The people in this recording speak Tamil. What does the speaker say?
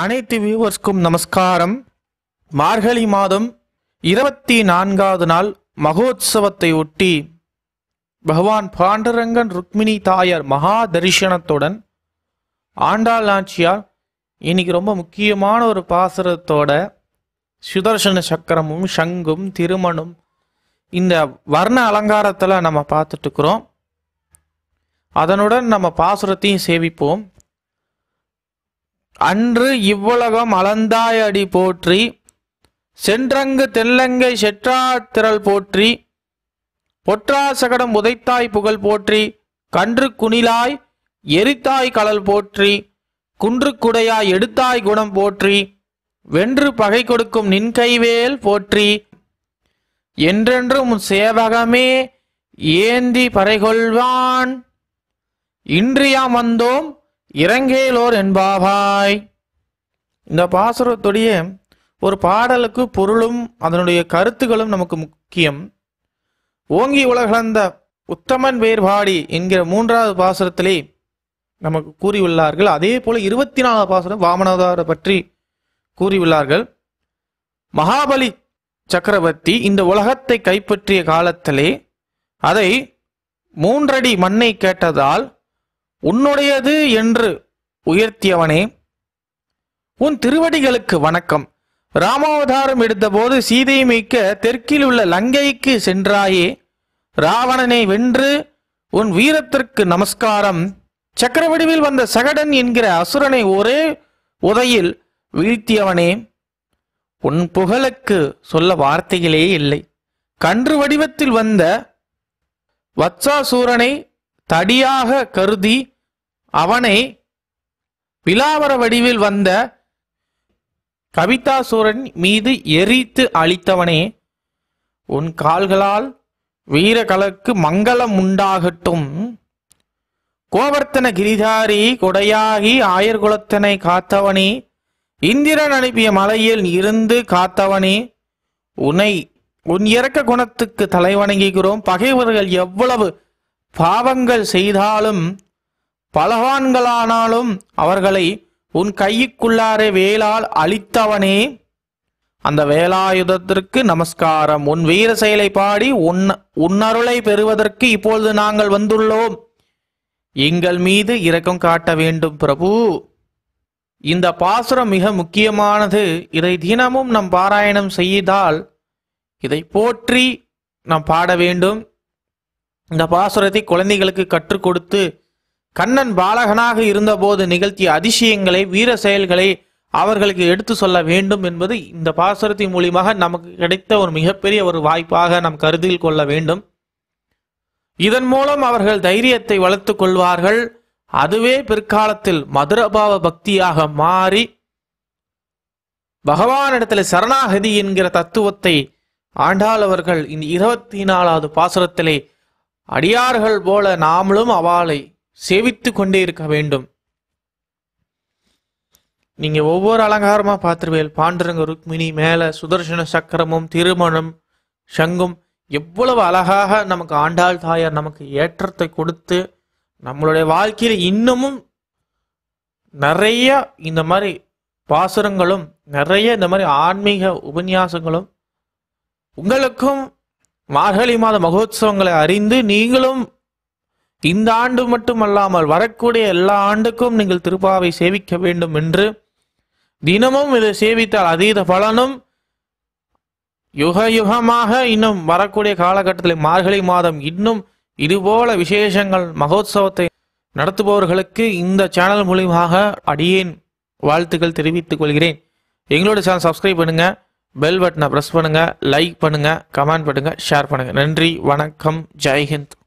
அனைத்து வியூவர்ஸ்க்கும் நமஸ்காரம் மார்கழி மாதம் இருபத்தி நான்காவது நாள் மகோத்சவத்தை ஒட்டி பகவான் பாண்டரங்கன் ருக்மிணி தாயார் மகா தரிசனத்துடன் ஆண்டாள் ஆட்சியார் இன்னைக்கு ரொம்ப முக்கியமான ஒரு பாசுரத்தோட சுதர்சன சக்கரமும் சங்கும் திருமணும் இந்த வர்ண அலங்காரத்தில் நம்ம பார்த்துட்டு இருக்கிறோம் அதனுடன் நம்ம பாசுரத்தையும் சேவிப்போம் அன்று இவ்வுலகம் அடி போற்றி சென்றங்கு தெல்லங்கை செற்றாத்திரல் போற்றி பொற்றாசகடம் உதைத்தாய் புகழ் போற்றி கன்று குணிலாய் எரித்தாய் கலல் போற்றி குன்று குடையாய் எடுத்தாய் குணம் போற்றி வென்று பகை கொடுக்கும் நின்கைவேல் போற்றி என்றென்றும் சேவகமே ஏந்தி பறைகொள்வான் இன்றியாம் வந்தோம் இறங்கேலோர் என்பாவாய் இந்த பாசுரத்துடைய ஒரு பாடலுக்கு பொருளும் அதனுடைய கருத்துகளும் நமக்கு முக்கியம் ஓங்கி உலகளந்த உத்தமன் வேர்பாடி என்கிற மூன்றாவது பாசுரத்திலே நமக்கு கூறியுள்ளார்கள் அதே போல இருபத்தி நாலாவது பாசுரம் வாமனதாரை பற்றி கூறியுள்ளார்கள் மகாபலி சக்கரவர்த்தி இந்த உலகத்தை கைப்பற்றிய காலத்திலே அதை மூன்றடி மண்ணை கேட்டதால் உன்னுடையது என்று உயர்த்தியவனே உன் திருவடிகளுக்கு வணக்கம் ராமாவதாரம் எடுத்தபோது சீதையை மீட்க தெற்கில் உள்ள லங்கைக்கு சென்றாயே ராவணனை வென்று உன் வீரத்திற்கு நமஸ்காரம் சக்கரவடிவில் வந்த சகடன் என்கிற அசுரனை ஒரே உதையில் வீழ்த்தியவனே உன் புகழுக்கு சொல்ல வார்த்தைகளே இல்லை கன்று வடிவத்தில் வந்த வத்சாசூரனை தடியாக கருதி அவனை விலாவர வடிவில் வந்த கவிதாசூரன் மீது எரித்து அழித்தவனே உன் கால்களால் வீரகலக்கு மங்களம் உண்டாகட்டும் கோவர்த்தன கிரிதாரி கொடையாகி ஆயர்குலத்தனை காத்தவனே இந்திரன் அனுப்பிய மலையில் இருந்து காத்தவனே உன்னை உன் இறக்க குணத்துக்கு தலைவணங்குகிறோம் பகைவர்கள் எவ்வளவு பாவங்கள் செய்தாலும் பலவான்களானாலும் அவர்களை உன் கைக்குள்ளாரே வேளால் அழித்தவனே அந்த வேலாயுதத்திற்கு நமஸ்காரம் உன் வீர செயலை பாடி உன் உன்னருளை பெறுவதற்கு இப்பொழுது நாங்கள் வந்துள்ளோம் எங்கள் மீது இரக்கம் காட்ட வேண்டும் பிரபு இந்த பாசுரம் மிக முக்கியமானது இதை தினமும் நம் பாராயணம் செய்தால் இதை போற்றி நாம் பாட வேண்டும் இந்த பாசுரத்தை குழந்தைகளுக்கு கற்றுக் கொடுத்து கண்ணன் பாலகனாக இருந்தபோது நிகழ்த்திய அதிசயங்களை வீர செயல்களை அவர்களுக்கு எடுத்து சொல்ல வேண்டும் என்பது இந்த பாசுரத்தின் மூலியமாக நமக்கு கிடைத்த ஒரு மிகப்பெரிய ஒரு வாய்ப்பாக நாம் கருதில் கொள்ள வேண்டும் இதன் மூலம் அவர்கள் தைரியத்தை வளர்த்து கொள்வார்கள் அதுவே பிற்காலத்தில் மதுரபாவ பக்தியாக மாறி பகவானிடத்தில் சரணாகதி என்கிற தத்துவத்தை ஆண்டால் அவர்கள் இந்த இருபத்தி நாலாவது பாசுரத்திலே அடியார்கள் போல நாமளும் அவளை சேவித்து கொண்டே இருக்க வேண்டும் நீங்க ஒவ்வொரு அலங்காரமா பார்த்துருவேல் பாண்டரங்க ருக்மிணி மேல சுதர்சன சக்கரமும் திருமணம் சங்கும் எவ்வளவு அழகாக நமக்கு ஆண்டாள் தாயார் நமக்கு ஏற்றத்தை கொடுத்து நம்மளுடைய வாழ்க்கையில இன்னமும் நிறைய இந்த மாதிரி பாசுரங்களும் நிறைய இந்த மாதிரி ஆன்மீக உபன்யாசங்களும் உங்களுக்கும் மார்கழி மாத மகோத்சவங்களை அறிந்து நீங்களும் இந்த ஆண்டு மட்டுமல்லாமல் வரக்கூடிய எல்லா ஆண்டுக்கும் நீங்கள் திருப்பாவை சேவிக்க வேண்டும் என்று தினமும் இதை சேவித்தால் அதீத பலனும் யுக யுகமாக இன்னும் வரக்கூடிய காலகட்டத்தில் மார்கழி மாதம் இன்னும் இதுபோல விசேஷங்கள் மகோத்சவத்தை நடத்துபவர்களுக்கு இந்த சேனல் மூலியமாக அடியேன் வாழ்த்துக்கள் தெரிவித்துக் கொள்கிறேன் எங்களோட சேனல் சப்ஸ்கிரைப் பண்ணுங்க பெல் பட்டனை ப்ரெஸ் பண்ணுங்க லைக் பண்ணுங்க கமெண்ட் பண்ணுங்க ஷேர் பண்ணுங்க நன்றி வணக்கம் ஜெய்ஹிந்த்